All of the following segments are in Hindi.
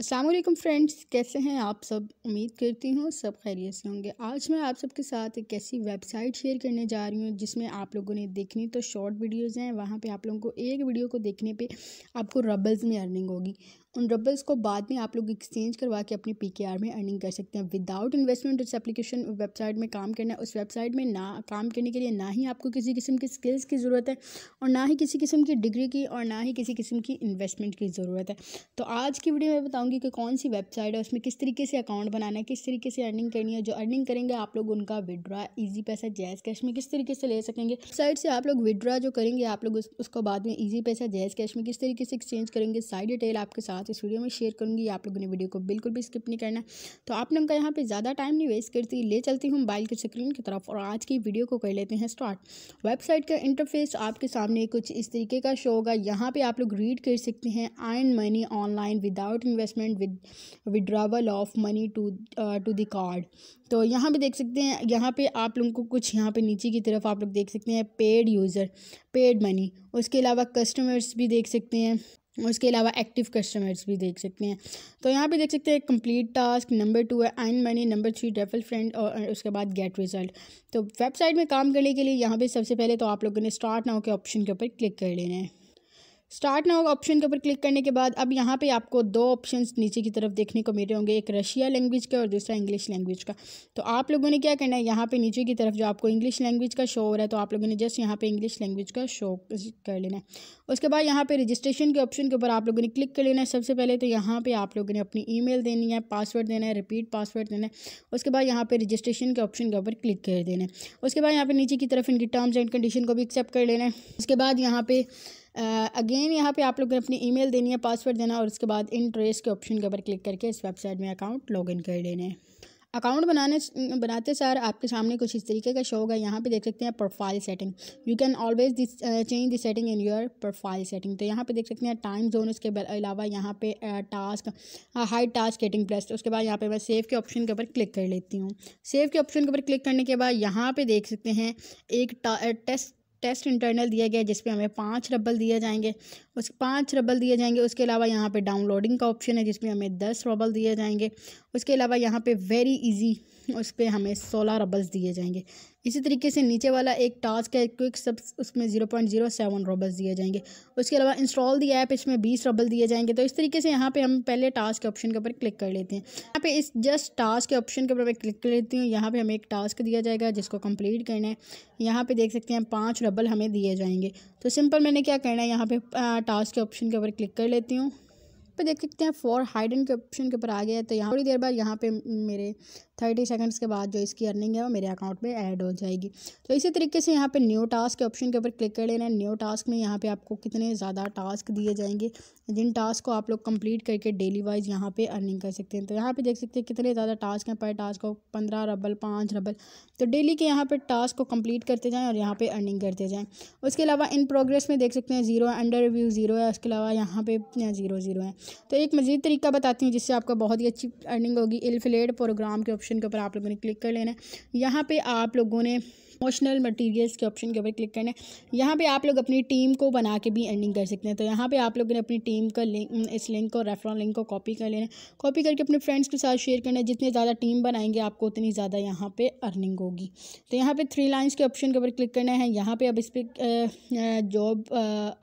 असलम फ्रेंड्स कैसे हैं आप सब उम्मीद करती हूँ सब खैरियत से होंगे आज मैं आप सबके साथ एक ऐसी वेबसाइट शेयर करने जा रही हूँ जिसमें आप लोगों ने देखनी तो शॉर्ट वीडियोस हैं वहाँ पे आप लोगों को एक वीडियो को देखने पे आपको रबल्स में अर्निंग होगी उन रबल्स को बाद में आप लोग एक्सचेंज करवा के अपने पी के आर में अर्निंग कर सकते हैं विदाउट इन्वेस्टमेंट उस एप्लीकेशन वेबसाइट में काम करना है उस वेबसाइट में ना काम करने के लिए ना ही आपको किसी किस्म की स्किल्स की ज़रूरत है और ना ही किसी किस्म की डिग्री की और ना ही किसी किस्म की इन्वेस्टमेंट की ज़रूरत है तो आज की वीडियो में बताऊँगी कि कौन सी वेबसाइट है उसमें किस तरीके से अकाउंट बनाना है किस तरीके से अर्निंग करनी है जो अर्निंग करेंगे आप लोग उनका विड्रा ईजी पैसा जैज़ कैश में किस तरीके से ले सकेंगे वेबसाइट से आप लोग विड्रा जो करेंगे आप लोग उसको बाद में ईजी पैसा जैज़ कैश में किस तरीके से एक्सचेंज करेंगे सारी डिटेल आपके साथ साथ इस वीडियो में शेयर करूँगी आप लोगों ने वीडियो को बिल्कुल भी स्किप नहीं करना तो आप लोगों का यहाँ पर ज़्यादा टाइम नहीं वेस्ट करती ले चलती हूँ मोबाइल की स्क्रीन की तरफ और आज की वीडियो को कर लेते हैं स्टार्ट वेबसाइट का इंटरफेस आपके सामने कुछ इस तरीके का शो होगा यहाँ पर आप लोग रीड कर सकते हैं earn money online without investment with withdrawal of money to to the card तो यहाँ पे देख सकते हैं यहाँ पे आप लोगों को कुछ यहाँ पे नीचे की तरफ आप लोग देख सकते हैं पेड यूज़र पेड मनी उसके अलावा कस्टमर्स भी देख सकते हैं और इसके अलावा एक्टिव कस्टमर्स भी देख सकते हैं तो यहाँ पे देख सकते हैं कंप्लीट टास्क नंबर टू है आइन मनी नंबर थ्री डेफल फ्रेंड और उसके बाद गेट रिजल्ट तो वेबसाइट में काम करने के लिए यहाँ पे सबसे पहले तो आप लोगों ने स्टार्ट नाउ के ऑप्शन के ऊपर क्लिक कर लेना है स्टार्ट नाउ ऑप्शन के ऊपर क्लिक करने के बाद अब यहाँ पे आपको दो ऑप्शंस नीचे की तरफ देखने को मिले होंगे एक रशिया लैंग्वेज का और दूसरा इंग्लिश लैंग्वेज का तो आप लोगों ने क्या करना है यहाँ पे नीचे की तरफ जो आपको इंग्लिश लैंग्वेज का शो हो रहा है तो आप लोगों ने जस्ट यहाँ पे इंग्लिश लैंग्वेज का शो कर लेना है उसके बाद यहाँ पे रजिस्ट्रेशन के ऑप्शन के ऊपर आप लोगों ने क्लिक कर लेना है सबसे पहले तो यहाँ पर आप लोगों ने अपनी ई देनी है पासवर्ड देना है रिपीट पासवर्ड देना है उसके बाद यहाँ पर रजिस्ट्रेशन के ऑप्शन के ऊपर क्लिक कर देना है उसके बाद यहाँ पर नीचे की तरफ इनकी टर्म्स एंड कंडीशन को भी एक्सेप्ट कर लेना है उसके बाद यहाँ पर अगेन यहाँ पे आप लोग ने अपनी ईमेल देनी है पासवर्ड देना और उसके बाद इंटरेस्ट के ऑप्शन के ऊपर क्लिक करके इस वेबसाइट में अकाउंट लॉगिन कर लेने अकाउंट बनाने बनाते सर आपके सामने कुछ इस तरीके का शो होगा यहाँ पे देख सकते हैं profile setting you can always this change the setting in your profile setting तो यहाँ पे देख सकते हैं टाइम जोन उसके अलावा यहाँ पे task high task setting plus उसके बाद यहाँ पे मैं सेव के ऑप्शन के ऊपर क्लिक कर लेती हूँ सेव के ऑप्शन के ऊपर क्लिक करने के बाद यहाँ पर देख सकते हैं एक टेस्ट टेस्ट इंटरनल दिया गया जिसपे हमें पाँच रबल दिए जाएंगे उस पाँच रबल दिए जाएंगे उसके अलावा यहाँ पे डाउनलोडिंग का ऑप्शन है जिसमें हमें दस रबल दिए जाएंगे उसके अलावा यहाँ पे वेरी इजी उस पर हमें सोलह रबल्स दिए जाएंगे इसी तरीके से नीचे वाला एक टास्क है क्विक सब उसमें zero point zero seven rubles दिए जाएंगे उसके अलावा इंस्टॉल दी ऐप इसमें बीस रबल दिए जाएंगे तो इस तरीके से यहाँ पे हम पहले टास्क के ऑप्शन के ऊपर क्लिक कर लेते हैं यहाँ पे इस जस्ट टास्क के ऑप्शन के ऊपर मैं क्लिक कर लेती हूँ यहाँ पर हमें एक टास्क दिया जाएगा जिसको कम्प्लीट करना है यहाँ पर देख सकते हैं पाँच रबल हमें दिए जाएंगे तो सिंपल मैंने क्या करना है यहाँ पर टास्क के ऑप्शन के ऊपर क्लिक कर लेती हूँ पे तो देख सकते हैं फॉर हाइडन के ऑप्शन के ऊपर आ गया है तो यहाँ थोड़ी देर बाद यहाँ पे मेरे थर्टी सेकंड्स के बाद जो इसकी अर्निंग है वो मेरे अकाउंट में ऐड हो जाएगी तो इसी तरीके से यहाँ पे न्यू टास्क के ऑप्शन के ऊपर क्लिक कर लेना है न्यू टास्क में यहाँ पे आपको कितने ज़्यादा टास्क दिए जाएंगे जिन टास्क को आप लोग कंप्लीट करके डेली वाइज यहाँ पे अर्निंग कर सकते हैं तो यहाँ पे देख सकते हैं कितने ज़्यादा टास्क हैं पर टास्क को पंद्रह रबल पाँच रबल तो डेली के यहाँ पर टास्क को कम्प्लीट करते जाएँ और यहाँ पर अर्निंग करते जाएँ उसके अलावा इन प्रोग्रेस में देख सकते हैं जीरो है अंडर रिव्यू जीरो है उसके अलावा यहाँ पे जीरो जीरो है तो एक मज़ीद तरीका बताती हूँ जिससे आपका बहुत ही अच्छी अर्निंग होगी इल्फिलेड प्रोग्राम के ऑप्शन ऑप्शन के ऊपर आप लोगों ने क्लिक कर लेना है यहाँ पे आप लोगों ने इमोशनल मटेरियल्स के ऑप्शन के ऊपर क्लिक करना है यहाँ पे आप लोग अपनी टीम को बना के भी एंडिंग कर सकते हैं तो यहाँ पे आप लोगों ने अपनी टीम का लिंक इस लिंक को रेफरल लिंक को कॉपी कर लेना है कॉपी करके अपने फ्रेंड्स के साथ शेयर करना है जितने ज़्यादा टीम बनाएंगे आपको उतनी ज़्यादा यहाँ पे अर्निंग होगी तो यहाँ पे थ्री लाइन्स के ऑप्शन के ऊपर क्लिक करना है यहाँ पर अब इस पर जॉब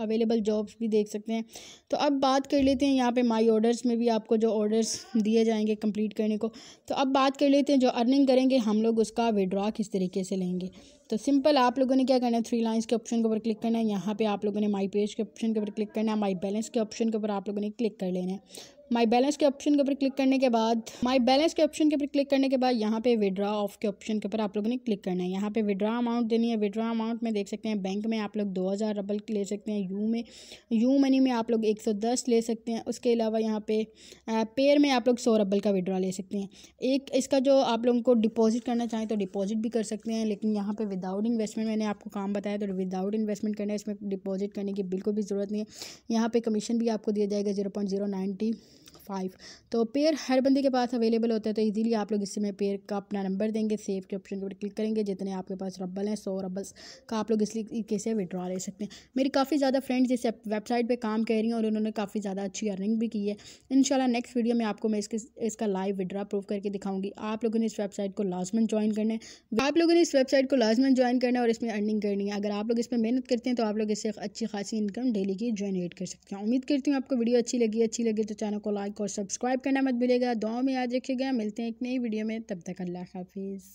अवेलेबल जॉब्स भी देख सकते हैं तो अब बात कर लेते हैं यहाँ पर माई ऑर्डर्स में भी आपको जो ऑर्डर्स दिए जाएंगे कंप्लीट करने को तो अब बात कर लेते हैं जो अर्निंग करेंगे हम लोग उसका विड्रॉ किस तरीके से लेंगे तो सिंपल आप लोगों ने क्या करना है थ्री लाइंस के ऑप्शन के ऊपर क्लिक करना है यहाँ पे आप लोगों ने माई पेज के ऑप्शन के ऊपर क्लिक करना है माई बैलेंस के ऑप्शन के ऊपर आप लोगों ने क्लिक कर लेना है माई बैलेंस के ऑप्शन के ऊपर क्लिक करने के बाद माई बैलेंस के ऑप्शन के ऊपर क्लिक करने के बाद यहाँ पे विड्रा ऑफ के ऑप्शन के ऊपर आप लोगों ने क्लिक करना है यहाँ पे विड्रा अमाउंट देनी है विड्रा अमाउंट में देख सकते हैं बैंक में आप लोग दो हज़ार रबल ले सकते हैं यू में यू मनी में आप लोग एक सौ दस ले सकते हैं उसके अलावा यहाँ पे पेयर में आप लोग सौ रबल का विड्रा ले सकते हैं एक इसका जो आप लोगों को डिपॉजिट करना चाहें तो डिपॉजिट भी कर सकते हैं लेकिन यहाँ पर विदाउट इन्वेस्टमेंट मैंने आपको काम बताया तो विदाउट इन्वेस्टमेंट करना है इसमें डिपॉजिट करने की बिल्कुल भी ज़रूरत नहीं है यहाँ पर कमीशन भी आपको दिया जाएगा ज़ीरो पॉइंट ज़ीरो फाइव तो पेयर हर बंदे के पास अवेलेबल होता है तो इजीली आप लोग इससे पेयर का अपना नंबर देंगे सेव के ऑप्शन के ऊपर क्लिक करेंगे जितने आपके पास रबल हैं सौ रबल्स का आप लोग इसलिए कैसे विड्रॉ ले सकते हैं मेरी काफ़ी ज़्यादा फ्रेंड्स जैसे वेबसाइट पर काम कर रही हैं और उन्होंने काफ़ी ज़्यादा अच्छी अर्निंग भी की है इन नेक्स्ट वीडियो में आपको मैं इसके इसका लाइव विड्रा प्रूव करके दिखाऊंगी आप लोगों ने इस वेबसाइट को लाजमन ज्वाइन करना है आप लोगों ने इस वेबसाइट को लाजमन ज्वाइन करना है और इसमें अर्निंग करनी है अगर आप लोग इसमें मेहनत करते हैं तो आप लोग इससे अच्छी खासी इनकम डेली की जनरेट कर सकते हैं उम्मीद करती हूँ आपको वीडियो अच्छी लगी अच्छी लगी तो चैनल को लाइक और सब्सक्राइब करना मत भूलिएगा दुआ में याद रखिएगा मिलते हैं एक नई वीडियो में तब तक अल्लाह हाफिज़